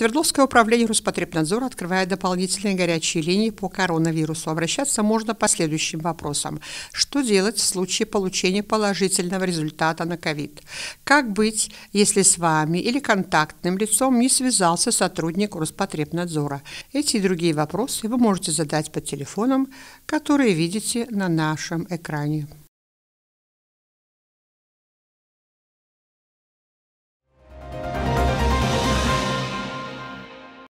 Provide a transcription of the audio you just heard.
Свердловское управление Роспотребнадзора открывает дополнительные горячие линии по коронавирусу. Обращаться можно по следующим вопросам. Что делать в случае получения положительного результата на ковид? Как быть, если с вами или контактным лицом не связался сотрудник Роспотребнадзора? Эти и другие вопросы вы можете задать по телефонам, которые видите на нашем экране.